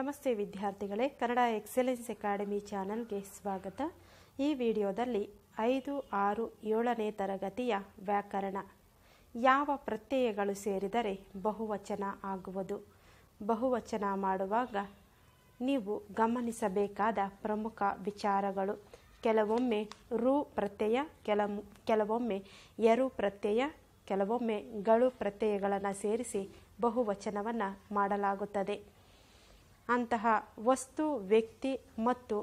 ನಮಸ್ತೆ ವಿದ್ಯಾರ್ಥಿಗಳೇ Kannada excellence academy ಚಾನಲ್ಗೆ ಸ್ವಾಗತ ಈ ವಿಡಿಯೋದಲ್ಲಿ ಐದು ಆರು ಏಳನೇ ತರಗತಿಯ ವ್ಯಾಕರಣ ಯಾವ ಪ್ರತ್ಯಯಗಳು ಸೇರಿದರೆ ಬಹುವಚನ ಆಗುವುದು ಬಹುವಚನ ಮಾಡುವಾಗ ನೀವು ಗಮನಿಸಬೇಕಾದ ಪ್ರಮುಖ ವಿಚಾರಗಳು ಕೆಲವೊಮ್ಮೆ ರು ಪ್ರತ್ಯಯ ಕೆಲ ಕೆಲವೊಮ್ಮೆ ಎರು ಪ್ರತ್ಯಯ ಕೆಲವೊಮ್ಮೆ ಗಳು ಪ್ರತ್ಯಯಗಳನ್ನು ಸೇರಿಸಿ ಬಹುವಚನವನ್ನು ಮಾಡಲಾಗುತ್ತದೆ ಅಂತಹ ವಸ್ತು ವ್ಯಕ್ತಿ ಮತ್ತು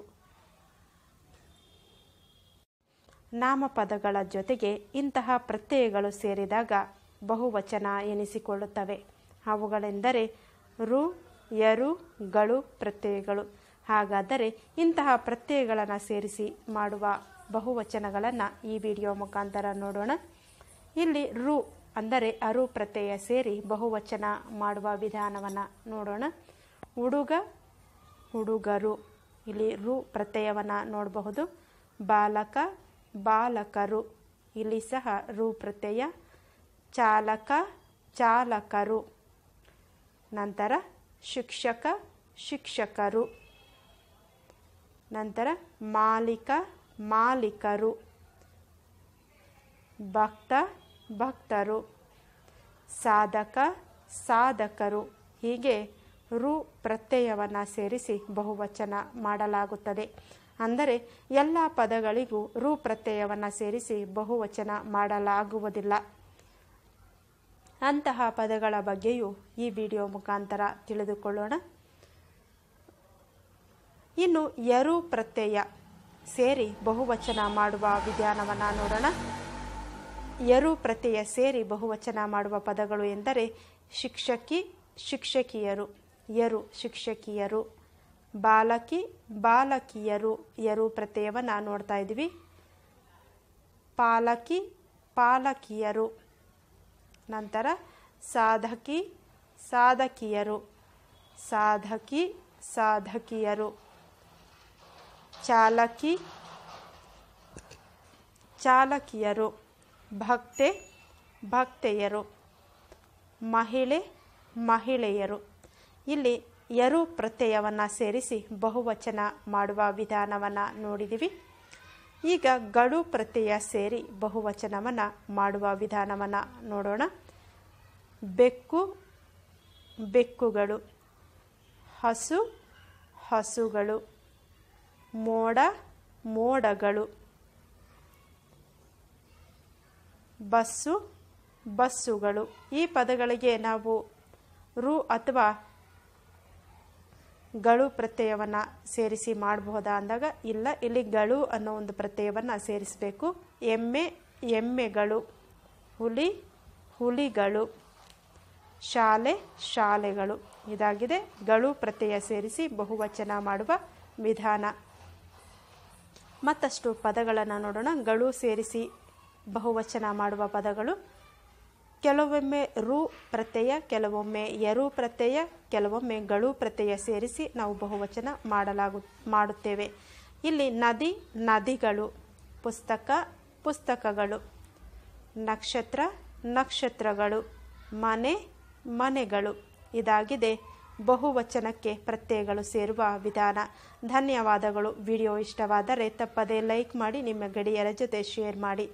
ನಾಮಪದಗಳ ಜೊತೆಗೆ ಇಂತಹ ಪ್ರತ್ಯಯಗಳು ಸೇರಿದಾಗ ಬಹುವಚನ ಎನಿಸಿಕೊಳ್ಳುತ್ತವೆ ಅವುಗಳೆಂದರೆ ರು ಯರು ಗಳು ಪ್ರತ್ಯಯಗಳು ಹಾಗಾದರೆ ಇಂತಹ ಪ್ರತ್ಯಯಗಳನ್ನು ಸೇರಿಸಿ ಮಾಡುವ ಬಹುವಚನಗಳನ್ನು ಈ ವಿಡಿಯೋ ಮುಖಾಂತರ ನೋಡೋಣ ಇಲ್ಲಿ ರು ಅಂದರೆ ಅರು ಪ್ರತ್ಯಯ ಸೇರಿ ಬಹುವಚನ ಮಾಡುವ ವಿಧಾನವನ್ನು ನೋಡೋಣ ಹುಡುಗ ಹುಡುಗರು ಇಲ್ಲಿ ರು ಪ್ರತ್ಯಯವನ್ನು ನೋಡಬಹುದು ಬಾಲಕ ಬಾಲಕರು ಇಲ್ಲಿ ಸಹ ರು ಪ್ರತ್ಯಯ ಚಾಲಕ ಚಾಲಕರು ನಂತರ ಶಿಕ್ಷಕ ಶಿಕ್ಷಕರು ನಂತರ ಮಾಲೀಕ ಮಾಲೀಕರು ಭಕ್ತ ಭಕ್ತರು ಸಾಧಕ ಸಾಧಕರು ಹೀಗೆ ರು ಪ್ರತ್ಯಯವನ್ನು ಸೇರಿಸಿ ಬಹುವಚನ ಮಾಡಲಾಗುತ್ತದೆ ಅಂದರೆ ಎಲ್ಲ ಪದಗಳಿಗೂ ರು ಪ್ರತ್ಯಯವನ್ನು ಸೇರಿಸಿ ಬಹುವಚನ ಮಾಡಲಾಗುವುದಿಲ್ಲ ಅಂತಹ ಪದಗಳ ಬಗ್ಗೆಯೂ ಈ ವಿಡಿಯೋ ಮುಖಾಂತರ ತಿಳಿದುಕೊಳ್ಳೋಣ ಇನ್ನು ಯರು ಪ್ರತ್ಯಯ ಸೇರಿ ಬಹುವಚನ ಮಾಡುವ ವಿಧಾನವನ್ನು ನೋಡೋಣ ಯರು ಪ್ರತ್ಯಯ ಸೇರಿ ಬಹುವಚನ ಮಾಡುವ ಪದಗಳು ಎಂದರೆ ಶಿಕ್ಷಕಿ ಶಿಕ್ಷಕಿಯರು ಯರು ಶಿಕ್ಷಕಿಯರು ಬಾಲಕಿ ಬಾಲಕಿಯರು ಯರು ಪ್ರತ್ಯಯವನ್ನು ನೋಡ್ತಾ ಇದ್ವಿ ಪಾಲಕಿ ಪಾಲಕಿಯರು ನಂತರ ಸಾಧಕಿ ಸಾಧಕಿಯರು ಸಾಧಕಿ ಸಾಧಕಿಯರು ಚಾಲಕಿ ಚಾಲಕಿಯರು ಭಕ್ತೆ ಭಕ್ತೆಯರು ಮಹಿಳೆ ಮಹಿಳೆಯರು ಇಲ್ಲಿ ಯರು ಪ್ರತ್ಯಯವನ್ನು ಸೇರಿಸಿ ಬಹುವಚನ ಮಾಡುವ ವಿಧಾನವನ್ನು ನೋಡಿದಿವಿ ಈಗ ಗಡು ಪ್ರತ್ಯಯ ಸೇರಿ ಬಹುವಚನವನ್ನು ಮಾಡುವ ವಿಧಾನವನ್ನು ನೋಡೋಣ ಬೆಕ್ಕು ಬೆಕ್ಕುಗಳು ಹಸು ಹಸುಗಳು ಮೋಡ ಮೋಡಗಳು ಬಸ್ಸು ಬಸ್ಸುಗಳು ಈ ಪದಗಳಿಗೆ ನಾವು ರು ಅಥವಾ ಗಳು ಪ್ರತ್ಯಯವನ್ನು ಸೇರಿಸಿ ಮಾಡಬಹುದಾ ಅಂದಾಗ ಇಲ್ಲ ಇಲ್ಲಿ ಗಳು ಅನ್ನೋ ಒಂದು ಪ್ರತ್ಯಯವನ್ನು ಸೇರಿಸಬೇಕು ಎಮ್ಮೆ ಎಮ್ಮೆಗಳು ಹುಲಿ ಹುಲಿಗಳು ಶಾಲೆ ಶಾಲೆಗಳು ಇದಾಗಿದೆ ಗಳು ಪ್ರತ್ಯಯ ಸೇರಿಸಿ ಬಹುವಚನ ಮಾಡುವ ವಿಧಾನ ಮತ್ತಷ್ಟು ಪದಗಳನ್ನು ನೋಡೋಣ ಗಳು ಸೇರಿಸಿ ಬಹುವಚನ ಮಾಡುವ ಪದಗಳು ಕೆಲವೊಮ್ಮೆ ರು ಪ್ರತ್ಯಯ ಕೆಲವೊಮ್ಮೆ ಯರು ಪ್ರತ್ಯಯ ಕೆಲವೊಮ್ಮೆ ಗಳು ಪ್ರತ್ಯಯ ಸೇರಿಸಿ ನಾವು ಬಹುವಚನ ಮಾಡಲಾಗು ಮಾಡುತ್ತೇವೆ ಇಲ್ಲಿ ನದಿ ನದಿಗಳು ಪುಸ್ತಕ ಪುಸ್ತಕಗಳು ನಕ್ಷತ್ರ ನಕ್ಷತ್ರಗಳು ಮನೆ ಮನೆಗಳು ಇದಾಗಿದೆ ಬಹುವಚನಕ್ಕೆ ಪ್ರತ್ಯಯಗಳು ಸೇರುವ ವಿಧಾನ ಧನ್ಯವಾದಗಳು ವಿಡಿಯೋ ಇಷ್ಟವಾದರೆ ತಪ್ಪದೇ ಲೈಕ್ ಮಾಡಿ ನಿಮ್ಮ ಗೆಳೆಯರ ಜೊತೆ ಶೇರ್ ಮಾಡಿ